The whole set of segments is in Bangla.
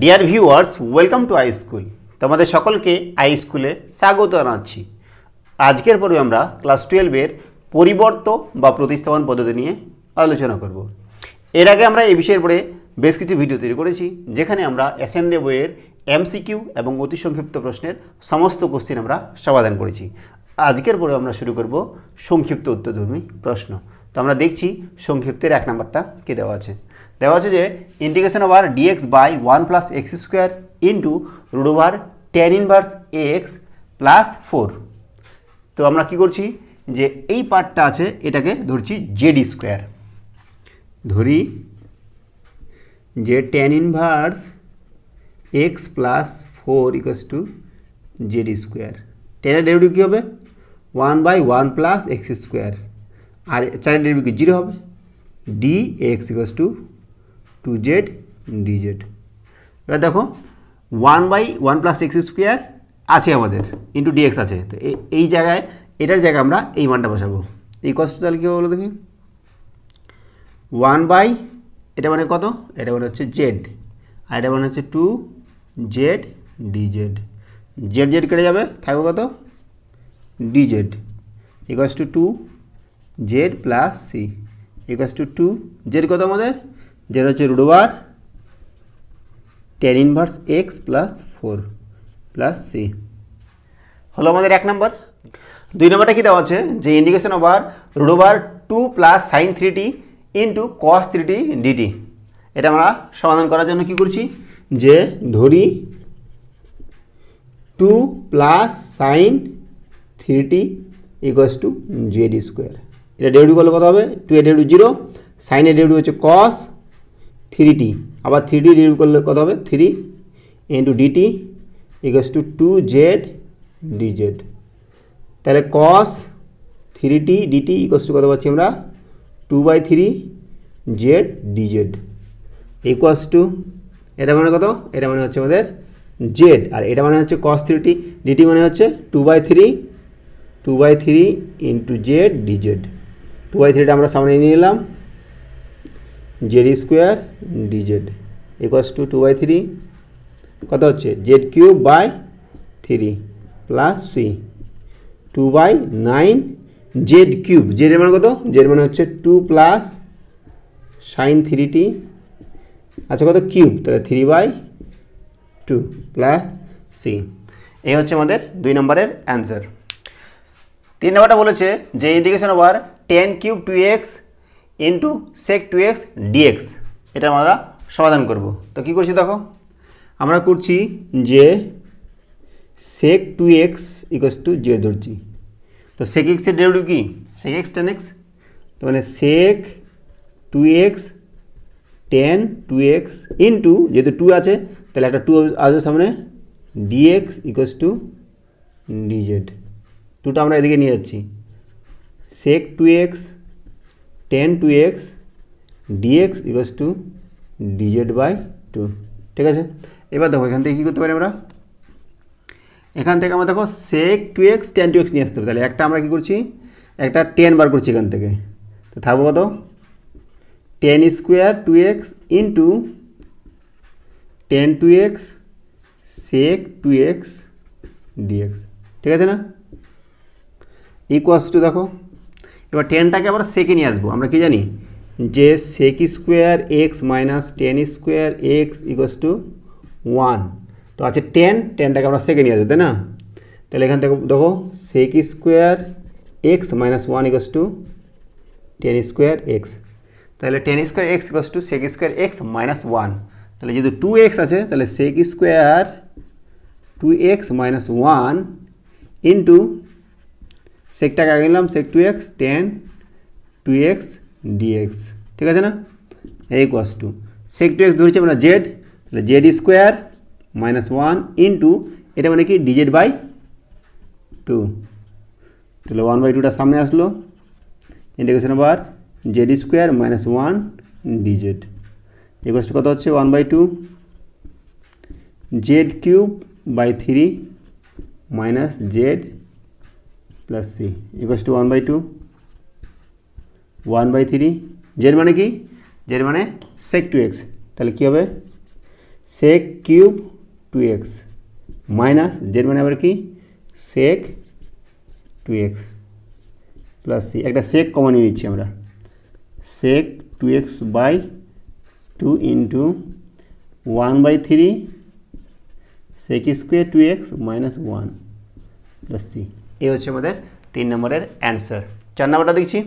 deer viewers welcome to I school তোমাদের সকলকে আই স্কুলে স্বাগত জানাচ্ছি আজকের পর্বে আমরা ক্লাস টুয়েলভের পরিবর্ত বা প্রতিস্থাপন পদ্ধতি নিয়ে আলোচনা করব এর আগে আমরা এই বিষয়ের পরে বেশ কিছু ভিডিও তৈরি করেছি যেখানে আমরা অ্যাসেন্ডে বইয়ের এমসিকিউ এবং অতি সংক্ষিপ্ত প্রশ্নের সমস্ত কোশ্চিন আমরা সমাধান করেছি আজকের পরে আমরা শুরু করব সংক্ষিপ্ত উত্তরধর্মী প্রশ্ন তো আমরা দেখছি সংক্ষিপ্তের এক নাম্বারটা কে দেওয়া আছে দেওয়া আছে যে integration over dx by one plus x square into root over tan inverse x plus four তো আমরা কি করছি যে এই পার্টটা আছে এটাকে ধরছি জেডি স্কোয়ার ধরি যে tan inverse x plus four equals to z d square টেনের ডেরিভেটিভ কী হবে one by one plus x square আর চারের ডেরিভেটিভ কি জিরো হবে d x equals to two z d z এবার দেখো one by one plus x square আছে আমাদের ইন্টু ডিএক্স আছে তো এই জায়গায় এটার জায়গায় আমরা এই মানটা বসাবো এই কষ্টটা তাহলে কী বলো দেখি ওয়ান বাই এটা মানে কত এটা মানে হচ্ছে জেড আর এটা মানে হচ্ছে two z d z z z কেটে যাবে থাকবে কত d z equals to two z plus c equals to two z কত আমাদের যেটা হচ্ছে root over tan inverse x plus four plus c হলো আমাদের এক নম্বর দুই নম্বরটা কী দেওয়া আছে যে indication over root over two plus sine three t into cos three t d t এটা আমরা সমাধান করার জন্য কি করছি যে ধরি two plus sine three t equals to z square এটা ডেউডি করলে কত হবে টু এ ডেভিডি জিরো সাইন এ ডেভিডি হচ্ছে কস থ্রি টি আবার থ্রি টি ডিউ করলে কত হবে three into d t equals to two z d z তাহলে cos three t d t equals to কত পাচ্ছি আমরা two by three z d z equals to এটা মানে কত এটা মানে হচ্ছে আমাদের জেড আর এটা মানে হচ্ছে কস থ্রি টি ডিটি মানে হচ্ছে two by three two by three into z DZ two by থ্রিটা আমরা সামনে নিয়ে নিলাম z square DZ equals to two by three কত হচ্ছে z cube by three plus c two by nine z cube z মানে কত জেড মানে হচ্ছে two plus sine three t আচ্ছা কত কিউব তাহলে three by two plus c এই হচ্ছে আমাদের দুই নম্বরের অ্যান্সার তিন নম্বরটা বলেছে যে indication over tan cube two x into sec two x d x এটা আমরা সমাধান করব তো কি করছি দেখো আমরা করছি যে sec two x equals to zero ধরছি তো সেক এক্সের ডেরিভেটিভ কি সেক এক্স টেন এক্স তো মানে sec two x tan two x into যেহেতু টু আছে তাহলে একটা টু আসবে সামনে ডিএক্স ইকোস টু ডিজেড টুটা আমরা এদিকে নিয়ে যাচ্ছি sec two x tan two x dx equals to DZ by two ঠিক আছে এবার দেখো এখান থেকে কী করতে পারি আমরা এখান থেকে আমরা দেখো sec two x tan two x নিয়ে আসতে হবে তাহলে একটা আমরা কী করছি একটা টেন বার করছি এখান থেকে তো থাকবো কত tan square two x into tan two x sec two x d x ঠিক আছে না ইকোয়াস টু দেখো এবার টেনটাকে আবার সেকে নিয়ে আসবো আমরা কি জানি যে sec square x minus tan square x equals to one তো আছে টেন টেনটাকে আমরা সেকে নিয়ে আসবো তাই না তাহলে এখান থেকে দেখো sec square x minus one equals to tan square x তাহলে tan square x equals to sec square x minus one তাহলে যেহেতু টু এক্স আছে তাহলে sec square two x minus one into সেকটাকে আগে নিলাম sec two x tan two x d x ঠিক আছে না এই cause to sec two x ধরেছি আমরা জেড তাহলে z square minus one into এটা মানে কি ডিজেড বাই টু তাহলে ওয়ান বাই টুটা সামনে আসলো ইন্টিগ্রেশন আবার z square minus one d z এই কোয়েশ্চটা কত হচ্ছে one by two z cube by three minus z plus c इक्व to one by two one three z मान कि जेड मान सेक टू एक्स तेल क्यों sec cube two x minus z मान अब कि sec two x plus c एक सेक कमन नहीं सेक टू एक्स बु into one three sec square two x minus one plus c এ হচ্ছে আমাদের তিন নম্বরের অ্যান্সার চার নম্বরটা দেখছি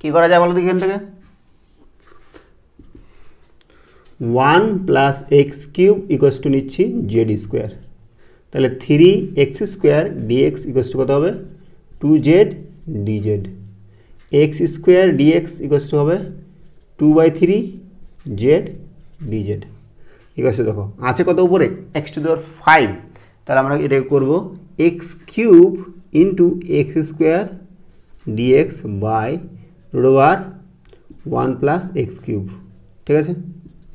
কী করা যায় বলো দেখি এখান থেকে one plus x cube equals to নিচ্ছি জেড স্কোয়ার তাহলে three x square dx equals to কত হবে two z d z x square dx equals to হবে two by three z d z equals to দেখো আছে কত উপরে এক্স টু দেওয়ার ফাইভ তাহলে আমরা এটাকে করবো x cube into x square dx by রোয়ার ওয়ান প্লাস এক্স কিউব ঠিক আছে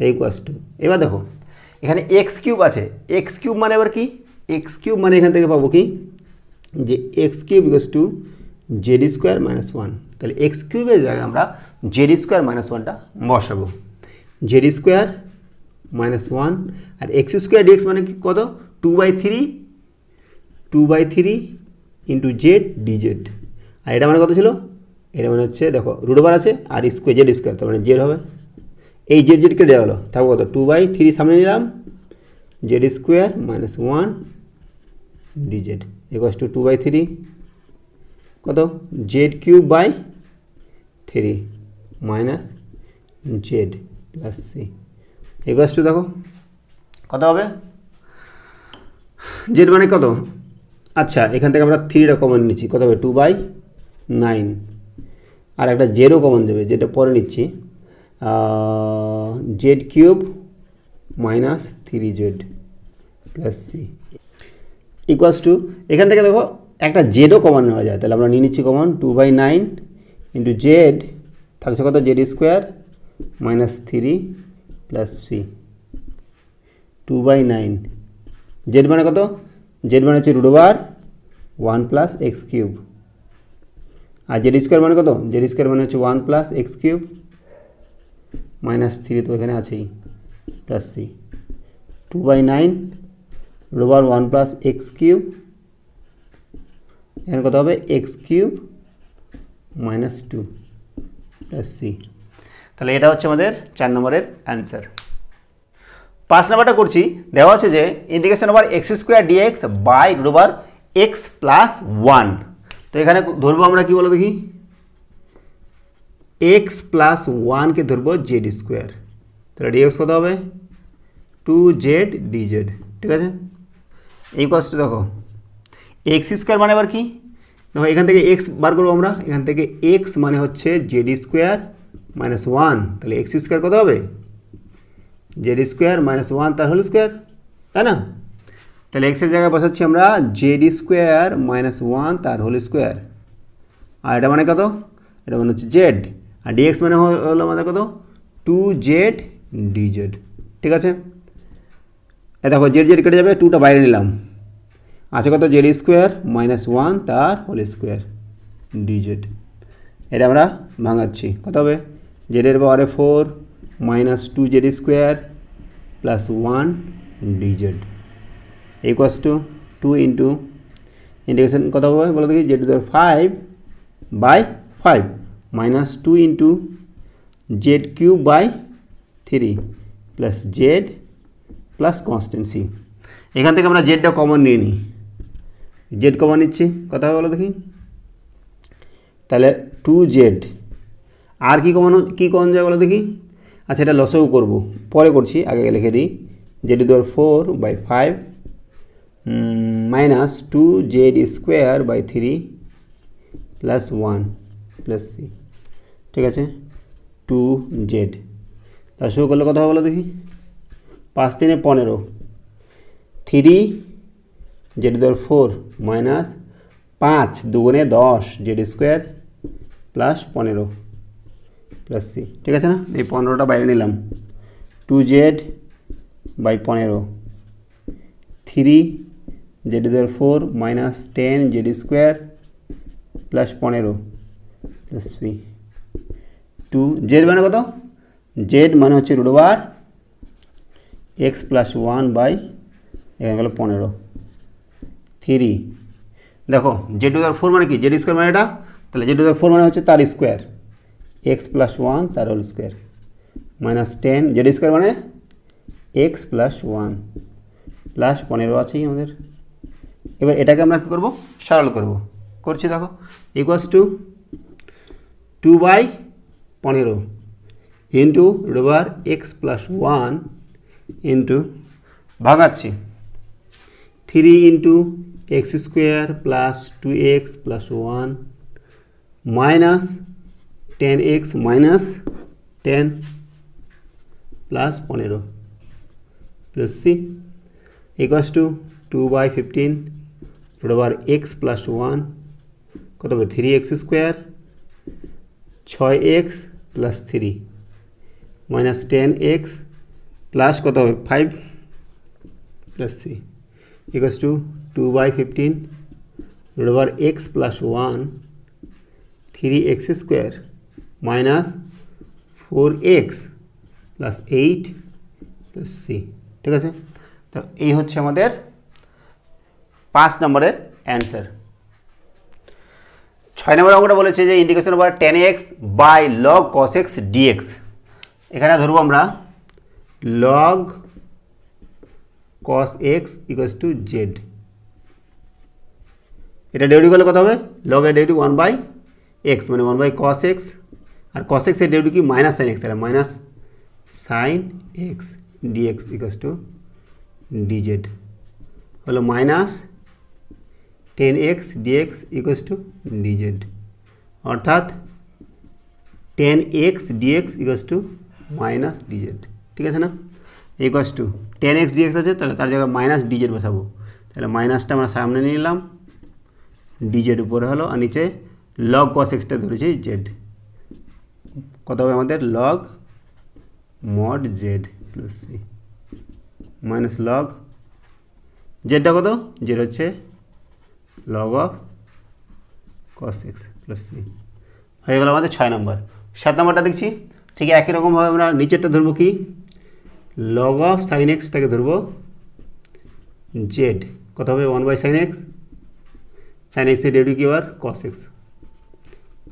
এই কোয়াসটু এবার দেখো এখানে এক্স কিউব আছে এক্স কিউব মানে এবার কি এক্স কিউব মানে এখান থেকে পাবো কি যে x cube equals to z square minus one তাহলে এক্স কিউবের জায়গায় আমরা জেড স্কোয়ার মাইনাস ওয়ানটা বসাবো জেড স্কোয়ার মাইনাস ওয়ান আর এক্স স্কোয়ার ডিএক্স মানে কত two by three two by three into z d z আর এটা মানে কত ছিল এটা মানে হচ্ছে দেখো রুট ওভার আছে আর স্কোয়ার জেড স্কোয়ার তার মানে জেড হবে এই জেড জেড কেটে গেলো তারপর মানে কত টু বাই থ্রি সামনে নিলাম z square minus one d z equals to two by three কত z cube by three minus z plus c equals to দেখো কত হবে জেড মানে কত আচ্ছা এখান থেকে আমরা থ্রিটা কমন নিচ্ছি কত হবে টু বাই নাইন আর একটা জেরো কমন দেবে যেটা পরে নিচ্ছি z cube minus three z plus c equals to এখান থেকে দেখো একটা জেডও কমন নেওয়া যায় তাহলে আমরা নিয়ে নিচ্ছি common two by nine into z থাকছে কত z square minus three plus c two by nine z মানে কত জেড মানে হচ্ছে root over one plus x cube আর জেড স্কোয়ার মানে কত জেড স্কোয়ার মানে হচ্ছে one plus x cube minus three তো এখানে আছেই plus c two by nine root over one plus x cube এখানে কত হবে x cube minus two plus c তাহলে এটা হচ্ছে আমাদের চার নম্বরের অ্যান্সার পাঁচ নাম্বারটা করছি দেওয়া আছে যে indication over x square dx by root over x plus one তো এখানে ধরবো আমরা কি বলো দেখি এক্স প্লাস ওয়ানকে ধরবো জেড স্কোয়ার তাহলে ডিএক্স কত হবে টু জেড ডিজেড ঠিক আছে এই কষ্ট দেখো এক্স স্কোয়ার মানে আবার কি দেখো এখান থেকে এক্স বার করবো আমরা এখান থেকে এক্স মানে হচ্ছে জেড স্কোয়ার মাইনাস ওয়ান তাহলে এক্স স্কোয়ার কত হবে জেড স্কোয়ার মাইনাস ওয়ান তার হোল স্কোয়ার তাই না তাহলে এক্সের জায়গায় বসাচ্ছি আমরা জেডি স্কোয়ার মাইনাস ওয়ান তার হোল স্কোয়ার আর এটা মানে কত এটা মানে হচ্ছে জেড আর ডিএক্স মানে হলো আমাদের কত টু জেড ডিজেড ঠিক আছে এ দেখো জেড জেড কেটে যাবে টুটা বাইরে নিলাম আছে কত জেড স্কোয়ার মাইনাস ওয়ান তার হোল স্কোয়ার ডিজেড এটা আমরা ভাঙাচ্ছি কত হবে জেডের পাওয়ারে four minus two z square plus one dz equals to two into integration কত হবে বলো দেখি জে টু দেওয়ার five by five minus two into z cube by three plus z plus constant c এখান থেকে আমরা জেডটা কমন নিয়ে নিই জেড কমন নিচ্ছি কথা বলো দেখি তাহলে টু জেড আর কি কমন কি কমন যায় বলো দেখি আচ্ছা এটা লসেও করবো পরে করছি আগে লিখে দিই জেড দেওয়ার four by five minus 2z square by 3 plus 1 plus c ঠিক আছে 2z তা শুরু করলে কথা বলো দেখি পাঁচ তিনে পনেরো থ্রি জেড দর ফোর মাইনাস পাঁচ দুগুণে দশ জেড স্কোয়ার প্লাস পনেরো প্লাস সি ঠিক আছে না এই পনেরোটা বাইরে নিলাম টু জেড বাই পনেরো three z is four minus ten z square plus পনেরো প্লাস থ্রি টু জেড মানে কত জেড মানে হচ্ছে root over x plus one by এখানে গেল পনেরো থ্রি দেখো জেড উদার ফোর মানে কি জেড স্কোয়ার মানে এটা তাহলে জেড উদার ফোর মানে হচ্ছে তার স্কোয়ার এক্স প্লাস ওয়ান তার whole square minus ten z square মানে এক্স প্লাস ওয়ান প্লাস পনেরো আছেই আমাদের এবার এটাকে আমরা কী করবো সরল করব করছি দেখো ইকুয়াস টু টু বাই পনেরো into root over x plus one into ভাগাচ্ছি three into x square plus two x plus one minus ten x minus ten plus পনেরো plus c equals to two by fifteen root over x plus one কত হবে থ্রি এক্স স্কোয়ার ছয় x plus three minus ten x plus কত হবে five plus three equals to two by fifteen root over x plus one three x square minus four x plus eight plus c ঠিক আছে তো এই হচ্ছে আমাদের पांच नंबर आंसर 6 नंबर अकॉर्डिंग बोलेছে যে integration of 10x by log cos x ডি এক্স এখানে ধরবো আমরা লগ কস এক্স = z এটা ডিউ ডি কাল কত হবে লগ এর ডিউ 1 বাই x মানে 1 বাই কস এক্স আর কস এক্স এর ডিউ কি -sin x তাহলে - sin x dx = dz হলো - ten x dx equals to dz অর্থাৎ ten x dx equals to minus dz ঠিক আছে না equals to ten x dx আছে তাহলে তার জায়গায় মাইনাস ডিজেড বসাবো তাহলে মাইনাসটা আমরা সামনে নিয়ে নিলাম ডিজেড উপরে হলো আর নিচে লগ কস এক্সটা ধরেছি জেড কত হবে আমাদের log mod Z plus C minus log জেডটা কত জেড হচ্ছে log of cos X plus three হয়ে গেল আমাদের ছয় নম্বর সাত নম্বরটা দেখছি ঠিক একই রকমভাবে আমরা নিচেরটা ধরবো কি লগ অফ সাইন এক্সটাকে ধরবো জেড কত হবে one by sine x sine এক্সের ডেডু কি আবার cos x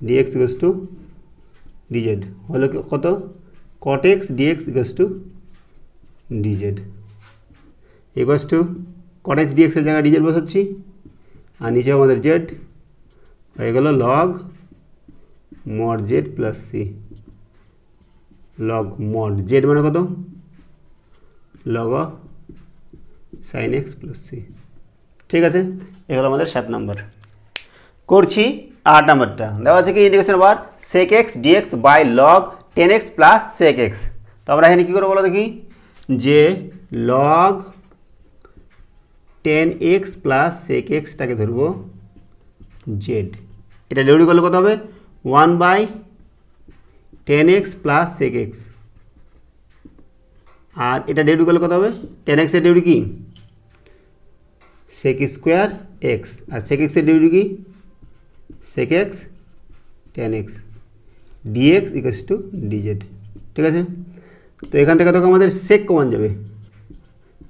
dx equals to dz হলো কত cot x dx equals to dz equals to cot x ডিএক্সের জায়গায় ডিজেড বসাচ্ছি আর নিচে আমাদের জেড হয়ে গেল log mod Z plus c log mod z মানে কত log sine x plus c ঠিক আছে এগুলো আমাদের সাত নম্বর করছি আট নম্বরটা দেওয়া আছে কি ইন্ডিকেশন বার sec x dx by log ten x plus sec x তো আমরা এখানে কী করবো বলো দেখি যে log ten x plus sec এক্সটাকে ধরবো জেড এটা ডেউরি করলে কত হবে one by ten x plus sec x আর এটা ডেউরি করলে কত হবে টেন এক্সের ডেউরি কি সেক স্কোয়ার এক্স আর সেক এক্সের ডেউরি কি sec x ten x dx equals to dz ঠিক আছে তো এখান থেকে তোকে আমাদের সেক কমান যাবে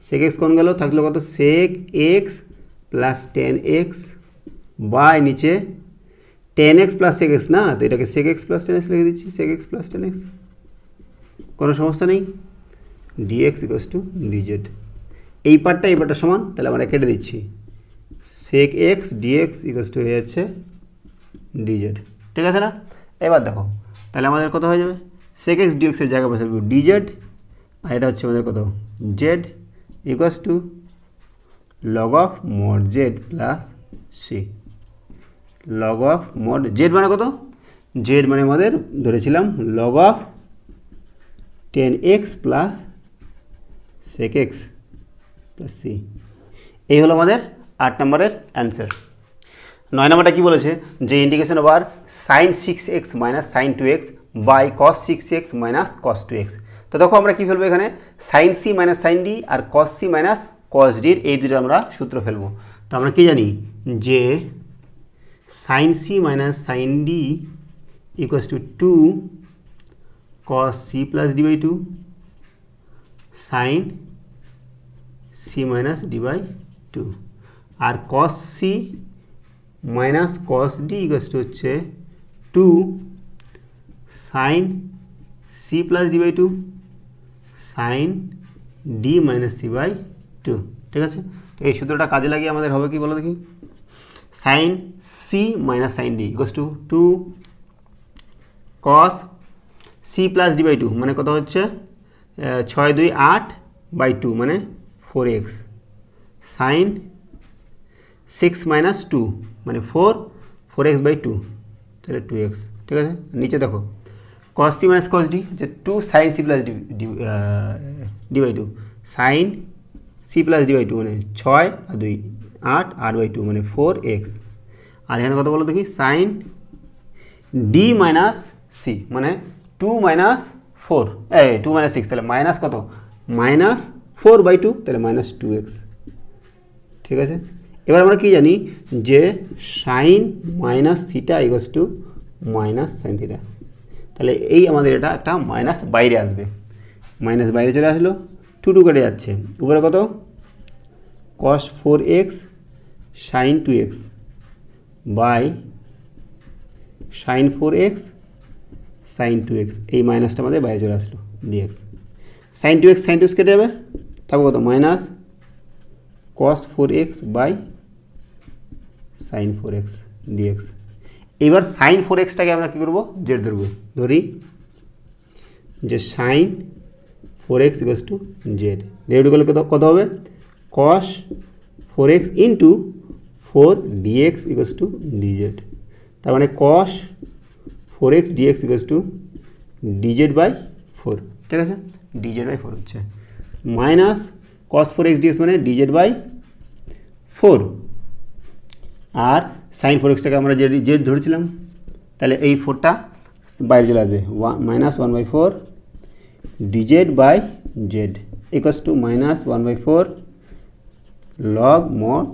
সেক এক্স কোন গেল থাকলো কত sec x plus ten x by নিচে ten x plus sec x না তো এটাকে sec x plus ten x লিখে দিচ্ছি sec x plus ten x কোনো সমস্যা নেই ডিএক্স ইকোস টু ডিজেড এই পার্টটা এই পার্টটা সমান তাহলে আমরা কেটে দিচ্ছি sec x dx equals to হয়ে যাচ্ছে ডিজেড ঠিক আছে না এবার দেখো তাহলে আমাদের কত হয়ে যাবে সেক এক্স ডিএক্সের জায়গা ডি ডিজেড আর এটা হচ্ছে আমাদের কত z equals to log of mod z plus c log of mod z মানে কত z মানে আমাদের ধরেছিলাম log of 10x plus sec x plus c এই হলো আমাদের আট নম্বরের অ্যান্সার নয় নম্বরটা কি বলেছে যে indication over sine six x minus sine two x by cos six x minus cos two x তো দেখো আমরা কী ফেলবো এখানে sine c minus sine d আর কস সি মাইনাস কস ডির এই দুটো আমরা সূত্র ফেলবো তো আমরা কি জানি যে sine c minus sine d equals to two cos c plus d by two sine c minus d by two আর cos c minus cos d equals to হচ্ছে two sine c plus d by two sine d minus c by two ঠিক আছে তো এই সূত্রটা কাজে লাগিয়ে আমাদের হবে কি বলো দেখি sine c minus sine d equals to two cos c plus d by two মানে কত হচ্ছে ছয় দুই আট বাই টু মানে four x sine six minus two মানে four four x by two তাহলে টু এক্স ঠিক আছে নিচে দেখো cos c minus cos d যে 2 sin c plus d, d, uh, d by 2 sin c plus d by 2 মানে 6 আর 2 8 আর by 2 মানে 4x আর এখানে কথা বলো দেখি sin d minus c মানে 2 minus 4 এই 2 minus 6 তাহলে মাইনাস কত মাইনাস 4 বাই 2 তাহলে মাইনাস 2x ঠিক আছে এবার আমরা কি জানি যে sin minus theta equals to minus sine theta তাহলে এই আমাদের এটা একটা মাইনাস বাইরে আসবে মাইনাস বাইরে চলে আসলো টু টু কেটে যাচ্ছে উপরে কত cos four x sine two x by sine four x sine two x এই মাইনাসটা আমাদের বাইরে চলে আসলো dx sine two x sine two x কেটে যাবে তারপর কত minus cos four x by sine four x dx এবার সাইন ফোর এক্সটাকে আমরা কী করবো জেড ধরবো ধরি যে sine four x equals to z ডেড করলে কত কত হবে cos four x into four dx equals to dz তার মানে cos four x dx equals to DZ by four ঠিক আছে ডিজেড বাই ফোর হচ্ছে minus cos four x dx মানে ডিজেড বাই ফোর আর সাইন ফোর এক্সটাকে আমরা জেড জেড ধরেছিলাম তাহলে এই ফোরটা বাইরে চলে আসবে ওয়া minus one by four dz by z equals to minus one by four log mod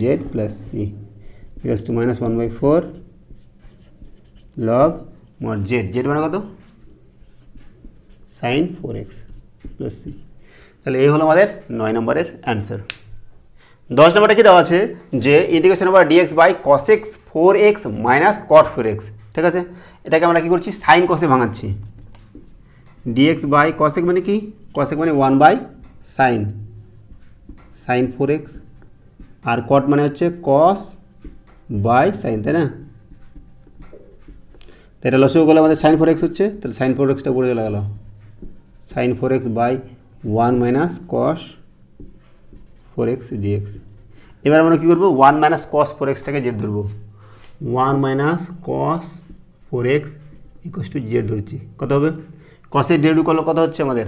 z plus c equals to minus one by four log mod z z মানে কত sine four x plus c তাহলে এই হলো আমাদের নয় নম্বরের অ্যান্সার দশ নম্বরটা কি দেওয়া আছে যে integration over dx by cosec four x minus cot four x ঠিক আছে এটাকে আমরা কী করছি সাইন কষে ভাঙাচ্ছি ডিএক্স বাই কসেক মানে কি কসেক মানে one by sine sine four x আর কট মানে হচ্ছে কস বাই সাইন তাই না তো এটা লসে গেলো আমাদের সাইন ফোর এক্স হচ্ছে তাহলে সাইন ফোর এক্সটা করে চলে গেল sine four x by one minus cos four x dx এবার আমরা কী করবো ওয়ান মাইনাস কস ফোর এক্সটাকে জেড ধরবো one minus cos four x equals to z ধরছি কত হবে কসের ডেড করলে কত হচ্ছে আমাদের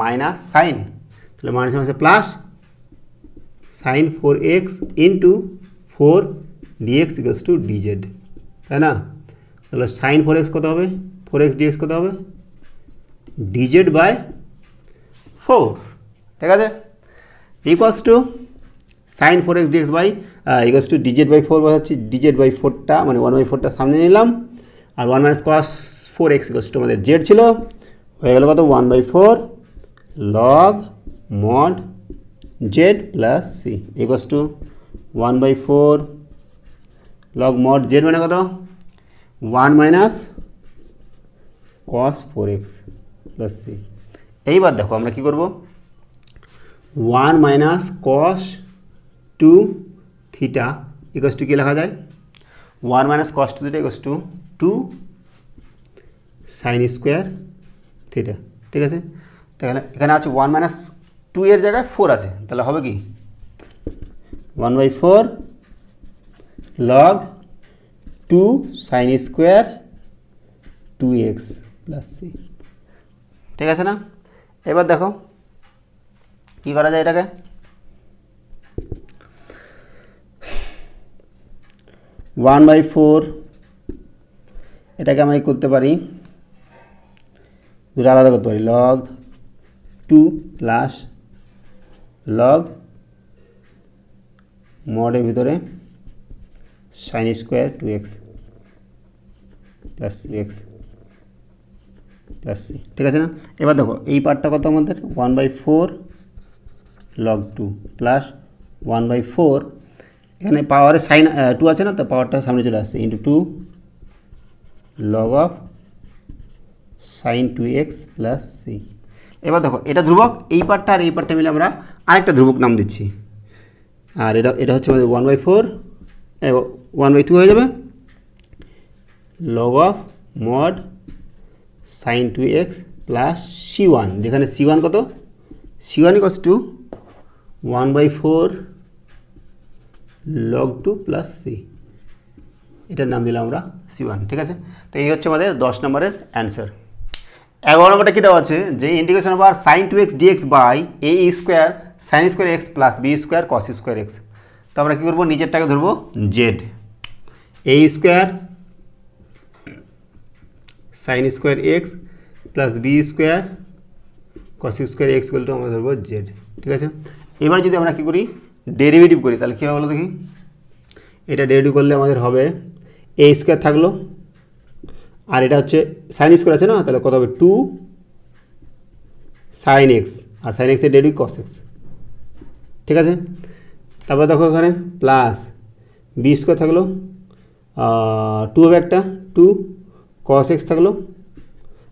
মাইনাস সাইন তাহলে মাইনাস মাইনাসে plus sine four x into four dx equals to dz তাই না তাহলে সাইন ফোর এক্স কত হবে ফোর এক্স ডিএক্স কত হবে ডিজেড বাই ফোর ঠিক আছে equals to sine four x dx by equals to DZ by four হচ্ছে ডিজেড বাই ফোরটা মানে ওয়ান বাই ফোরটা সামনে নিলাম আর one minus cos four x equals to আমাদের জেড ছিল হয়ে গেল কত one by four log mod Z plus c equals to one by four log mod z মানে কত one minus cos four x plus c এইবার দেখো আমরা কী করবো one minus cos two theta equals to কী লেখা যায় one minus cos two theta equals to two sine square theta ঠিক আছে তাহলে এখানে আছে ওয়ান মাইনাস টু এর জায়গায় ফোর আছে তাহলে হবে কি one by four log two sine square two x plus c ঠিক আছে না এবার দেখো কি করা যায় এটাকে ওয়ান বাই ফোর এটাকে আমরা করতে পারি দুটো আলাদা করতে পারি লগ টু প্লাস লগ মডের ভিতরে sine square two x plus x plus ঠিক আছে না এবার দেখো এই পার্টটা কত আমাদের one by four log two plus one by four এখানে পাওয়ারের সাইন টু আছে না তো পাওয়ারটা সামনে চলে আসছে into two log of sine two x plus c এবার দেখো এটা ধ্রুবক এই পার্টটা আর এই পার্টটা মিলে আমরা আরেকটা ধ্রুবক নাম দিচ্ছি আর এটা এটা হচ্ছে আমাদের one by four one by two হয়ে যাবে log of mod sine two x plus c one যেখানে সি ওয়ান কত c one equals to one by four log two plus c এটার নাম দিলাম আমরা সি ওয়ান ঠিক আছে তো এই হচ্ছে আমাদের দশ নম্বরের অ্যান্সার এগারো নম্বরটা কী দেওয়া আছে যে ইন্টিগ্রেশন অফ আর sine two x dx by a square sine square x plus b square cos square x তো আমরা কী করবো নিজেরটাকে ধরবো z a square sine square x plus b square cos square x বলতে আমরা ধরবো জেড ঠিক আছে এবার যদি আমরা কী করি ডেরিভেটিভ করি তাহলে কী হবে বলো দেখি এটা ডেরিভেটিভ করলে আমাদের হবে এ স্কোয়ার থাকলো আর এটা হচ্ছে সাইন স্কোয়ার আছে না তাহলে কত হবে টু সাইন এক্স আর সাইন এক্সের ডেরিভেটিভ কস এক্স ঠিক আছে তারপরে দেখো এখানে প্লাস বি স্কোয়ার থাকলো টু হবে একটা টু কস এক্স থাকলো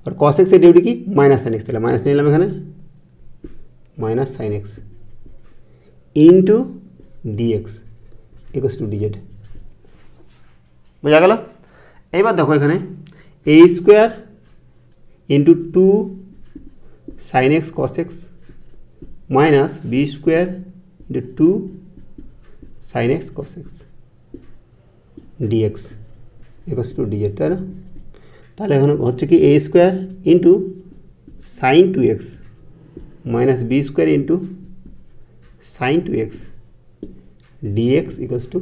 আর কস এক্সের ডেরিভেটিভ কি মাইনাস সাইন এক্স তাহলে মাইনাস নিলাম এখানে minus sine x into dx equals to dz বোঝা গেল এইবার দেখো এখানে a square into two sine x cos x minus b square into two sine x cos x dx equals to dz তাই না তাহলে এখানে হচ্ছে কি a square into sine two x minus b square into sine two x dx equals to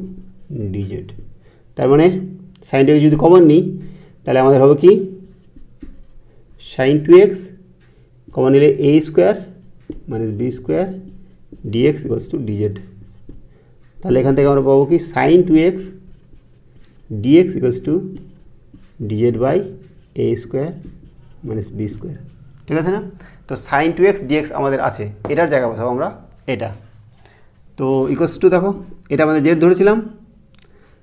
dz তার মানে সাইন টু এক্স যদি কমন নিই তাহলে আমাদের হবে কি সাইন টু এক্স কমন নিলে a square minus b square dx equals to dz তাহলে এখান থেকে আমরা পাবো কি sine two x dx equals to DZ by a square minus b square ঠিক আছে না তো সাইন টু এক্স ডিএক্স আমাদের আছে এটার জায়গা বসাবো আমরা এটা তো ইকোস টু দেখো এটা আমাদের জেড ধরেছিলাম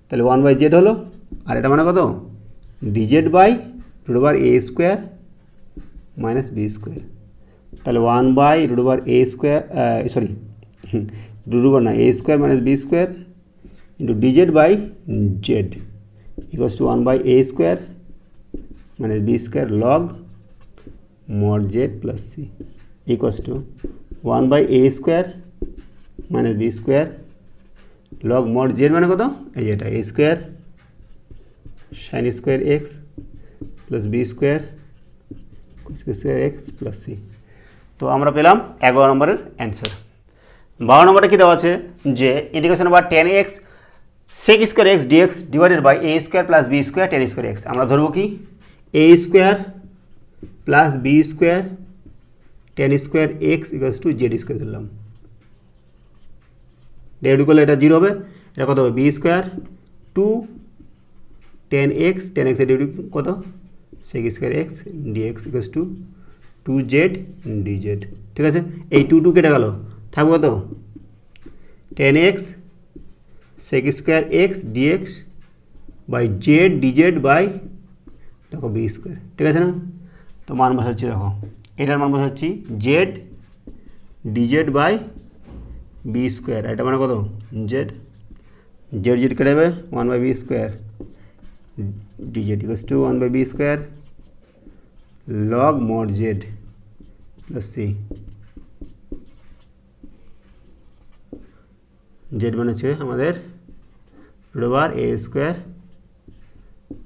তাহলে ওয়ান বাই জেড হলো আর এটা মানে কত dz by root over a square minus b square তাহলে one by root over a square sorry root over না a square minus b square into dz by z equals to one by a square minus b square log mod z plus c equals to one by a square মানে b square log mod z মানে কত এই যেটা a square sine square x plus b square square x plus C তো আমরা পেলাম এগারো নম্বরের অ্যান্সার বারো নম্বরে কী দেওয়া আছে যে integration number tan x sec square x dx divided by a square plus b square tan square x আমরা ধরবো কি a square plus b square tan square x equals to z square ধরলাম ডেবিট করলে এটা জিরো হবে এটা কত হবে b square two ten x tan এক্সের ডেবিট কত sec square x dx equals to two z d z ঠিক আছে এই টু টু কেটে গেল থাকবে কত tan x sec square x dx by z d z by দেখো বি স্কোয়ার ঠিক আছে না তো মান বসাচ্ছি দেখো এটার মান বসাচ্ছি z dz by b square এটা মানে কত জেড জেড জেড কেটে যাবে one by b square DZ equals to one by b square log mod z plus c z মানে হচ্ছে আমাদের root over a square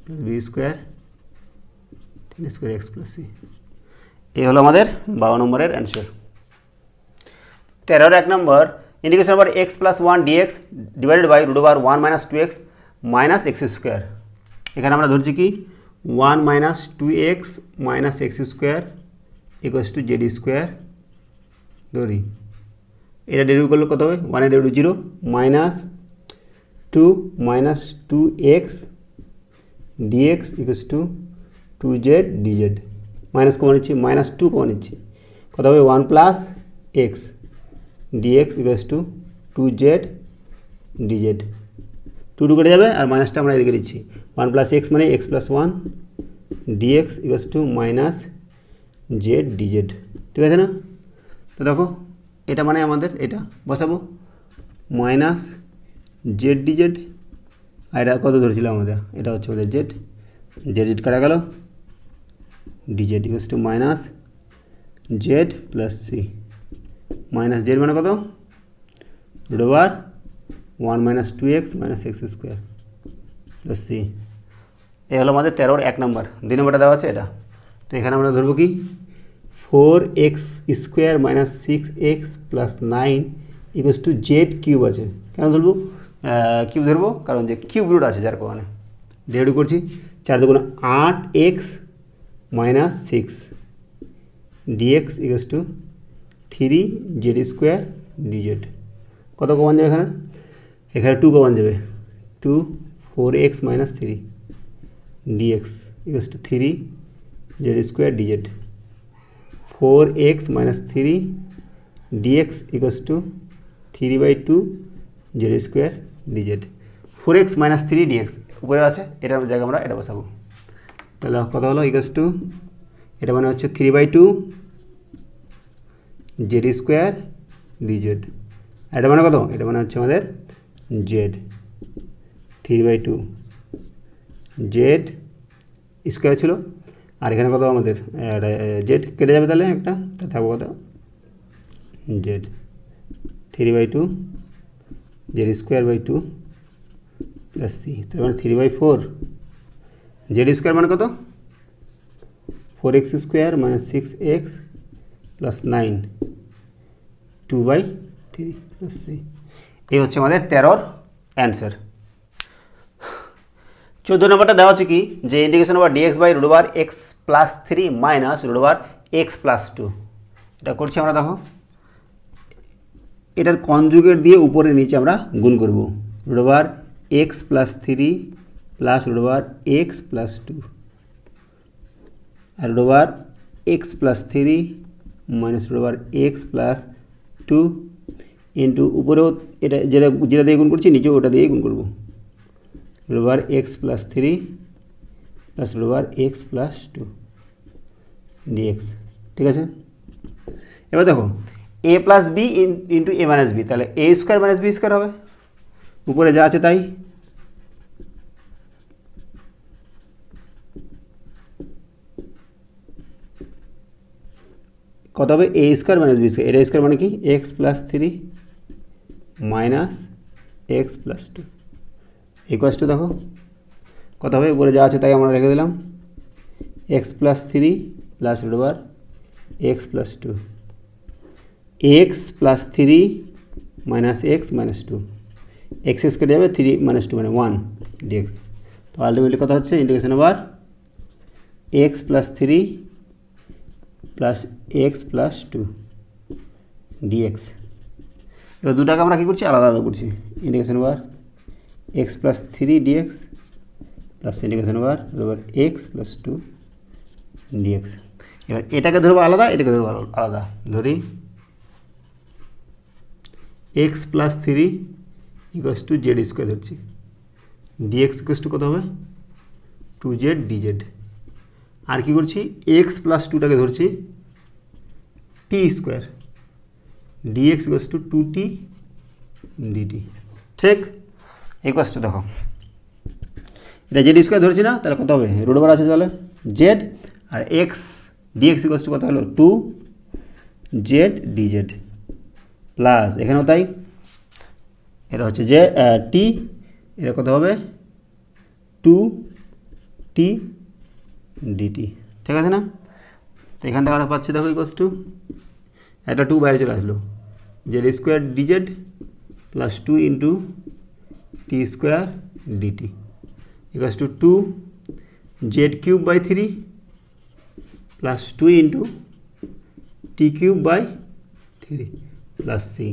plus b square tan square x plus c এই হলো আমাদের বারো নম্বরের অ্যান্সার তেরোর এক নম্বর integration over x plus one dx divided by root over one minus two x minus x square এখানে আমরা ধরছি কি one minus two x minus x square equals to z square ধরি এটা ডেরিভ করলে কত হবে ওয়ানের derive zero minus two minus two x dx equals to two z dz minus কমে নিচ্ছি মাইনাস টু কমে নিচ্ছি কত হবে one plus x dx equals to two z DZ two two কেটে যাবে আর মাইনাসটা আমরা এদিকে দিচ্ছি ওয়ান প্লাস এক্স মানে x plus one dx equals to minus z dz ঠিক আছে না তো দেখো এটা মানে আমাদের এটা বসাবো মাইনাস জেড ডিজেড আর এটা কত ধরেছিলাম আমাদের এটা হচ্ছে আমাদের জেড জেড জেড কাটা গেল dz equals to minus z plus C minus z মানে কত z over one minus two x minus x square plus c এ হলো আমাদের তেরোর এক নম্বর দুই নম্বরটা দেওয়া আছে এটা তো এখানে আমরা ধরবো কি four x square minus six x plus nine equals to z cube আছে কেন ধরবো কিউব ধরবো কারণ যে কিউব রুট আছে যার কারণে ডেড করছি চার দুগুণ আট x minus six dx equals to three z square dz কত কমান যাবে এখানে এখানে টু কমান যাবে two four x minus three dx equals to three z square dz four x minus three dx equals to three by two z square dz four x minus three dx উপরে আছে এটার জায়গায় আমরা এটা বসাবো তাহলে কথা হলো ইকস টু এটা মানে হচ্ছে three by two z square dz এটা মানে কত এটা মানে হচ্ছে আমাদের z three by two z square ছিল আর এখানে কত আমাদের জেড কেটে যাবে তাহলে একটা তা থাকবো কত z three by two z square by two plus c তার মানে three by four z square মানে কত ফোর এক্স স্কোয়ার মানে six x plus nine two by three plus three এই হচ্ছে আমাদের তেরোর অ্যান্সার চোদ্দ নম্বরটা দেওয়া হচ্ছে কি যে indication over dx by root over x plus three minus root over x plus two এটা করছি আমরা দেখো এটার কনযুগের দিয়ে উপরে নিচে আমরা গুণ করব root over x plus three plus root over x plus two আর root over x plus three minus root over x plus two into উপরেও এটা যেটা যেটা দিয়ে গুণ করছি নিচেও ওটা দিয়ে গুণ করবো root over x plus three plus root over x plus two dx ঠিক আছে এবার দেখো a plus b into a minus b তাহলে a square minus b square হবে উপরে যা আছে তাই কত হবে a square minus b square এটা স্কোয়ার মানে কি x plus three minus x plus two equals to দেখো কত হবে উপরে যা আছে তাই আমরা রেখে দিলাম x plus three plus root over x plus two x plus three minus x minus two x square যাবে থ্রি মাইনাস টু মানে ওয়ান ডিএক্স তো আলটিমেটলি কথা হচ্ছে integration over x plus three plus x plus two dx এবার দুটাকে আমরা কী করছি আলাদা আলাদা করছি ইন্ডিকেশন বার x plus three dx plus integration বার এবার এক্স প্লাস টু ডিএক্স এবার এটাকে ধরবো আলাদা এটাকে ধরবো আলাদা ধরি x plus three equals to z square ধরছি ডিএক্স ইকোয়াস টু কত হবে টু জেড ডিজেড আর কি করছি এক্স প্লাস টুটাকে ধরছি t square dx equals to two t dt ঠিক এই কোয়াসটা দেখো এটা জেড স্কোয়ার ধরছি না তাহলে কত হবে রুট ওভার আছে তাহলে জেড আর এক্স ডিএক্স ইকোয়াস টু কত হলো টু জেড ডিজেড প্লাস এখানেও তাই এটা হচ্ছে যে টি এটা কত হবে টু টি ডিটি ঠিক আছে না তো এখান থেকে আমরা পাচ্ছি দেখো ইকোয়াস টু একটা টু বাইরে চলে আসলো z square DZ plus two into t square dt equals to two z cube by three plus two into t cube by three plus c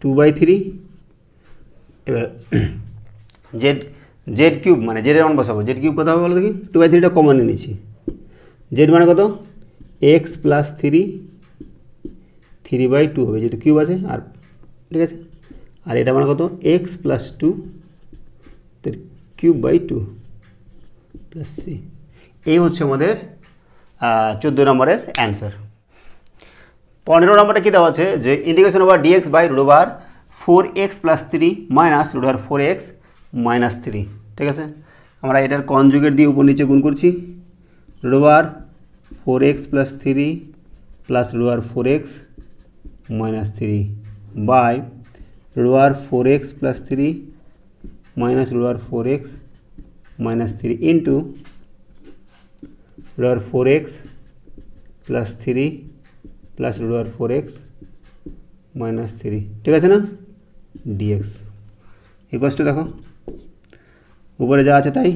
two by three এবার জেড জেড কিউব মানে জেড ওয়ান বসাবো জেড কিউব কথা হবে বলো দেখি টু বাই থ্রিটা কমন নিয়েছি জেড মানে কত x plus three three by two হবে যেহেতু কিউব আছে আর ঠিক আছে আর এটা মানে কত x plus two cube by two plus c এই হচ্ছে আমাদের চোদ্দো নম্বরের অ্যান্সার পনেরো নম্বরটা কী দেওয়া আছে যে indication over dx by root over four x plus three minus root over four x minus three ঠিক আছে আমরা এটার কনযুগের দিয়ে উপর নিচে গুণ করছি root four x plus three plus root four x minus three by root four x plus three minus root four x minus three into root four x plus three plus root four x minus three ঠিক আছে না ডিএক্স এই কষ্ট দেখো ऊपर जा आ तई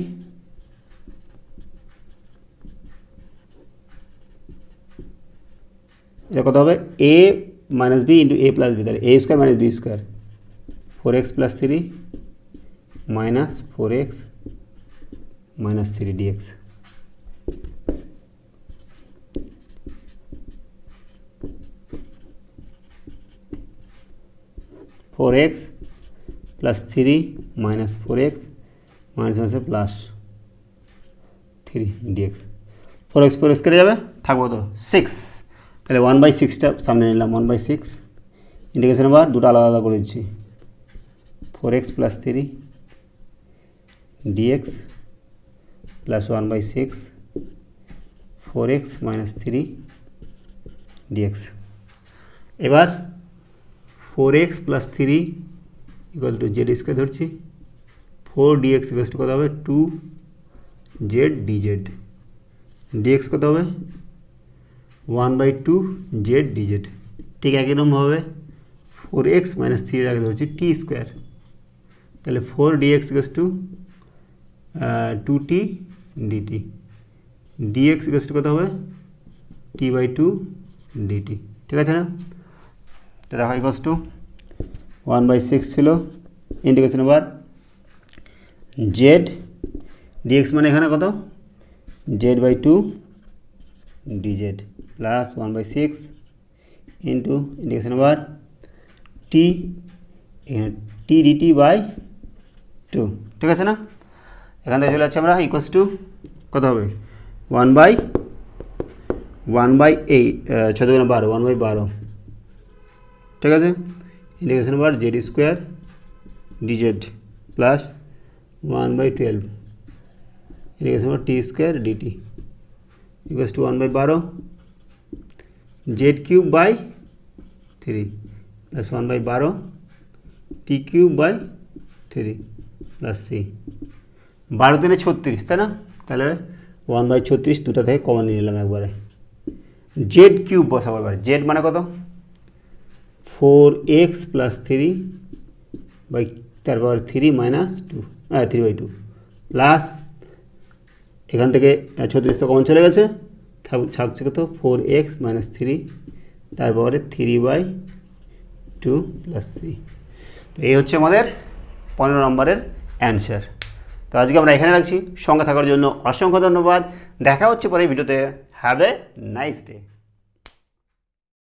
कत हो a minus b into a plus b a square minus b square four x plus three minus four x minus three d four x plus three minus four x minus মাইনাসে plus three dx four x four x কেটে যাবে থাকবো তো সিক্স তাহলে ওয়ান বাই সিক্সটা সামনে নিলাম ওয়ান বাই সিক্স ইন্ডিকেশন আবার দুটো আলাদা আলাদা করে দিচ্ছি four x plus three dx plus one by six four x minus three dx এবার four x plus three equal to z square ধরছি four D x equal to क्या two z d z d x क्या one by z d z ठीक एक ही रम हो फोर एक्स माइनस थ्री आगे धरती टी स्कोर तेल four D x equal to two T D T D x equal to क्या टी बू डी टी ठीक है ना तो रखा टू वन बिक्स छो इंटीग्रेशन बार জেড ডিএক্স মানে এখানে কত Z by two DZ plus one by six into indication আবার টি এখানে টি ডিটি বাই টু ঠিক আছে না এখান থেকে চলে যাচ্ছে আমরা ইকোয়াস টু কত হবে one by one by eight ছ দুগুণে বারো ওয়ান বাই বারো ঠিক আছে ইন্ডিকেশন বার Z square DZ plus one by twelve यानी कैसे हमारा T square D T equals to one by बारह Z cube by three plus one by बारह T cube by three plus C বারো দিনে ছত্রিশ তাই না তাহলে ওয়ান বাই ছত্রিশ দুটা থেকে কমন নিয়ে নিলাম একবারে জেড কিউব বসাবো এবার জেড মানে কত four x plus three by তারপর থ্রি মাইনাস টু হ্যাঁ থ্রি বাই টু প্লাস এখান থেকে ছত্রিশ তো কমন চলে গেছে থাকছে কত ফোর এক্স মাইনাস থ্রি তারপরে three by two plus C তো এই হচ্ছে আমাদের পনেরো নম্বরের অ্যান্সার তো আজকে আমরা এখানে রাখছি সঙ্গে থাকার জন্য অসংখ্য ধন্যবাদ দেখা হচ্ছে পরে ভিডিওতে হ্যাভ এ নাইস ডে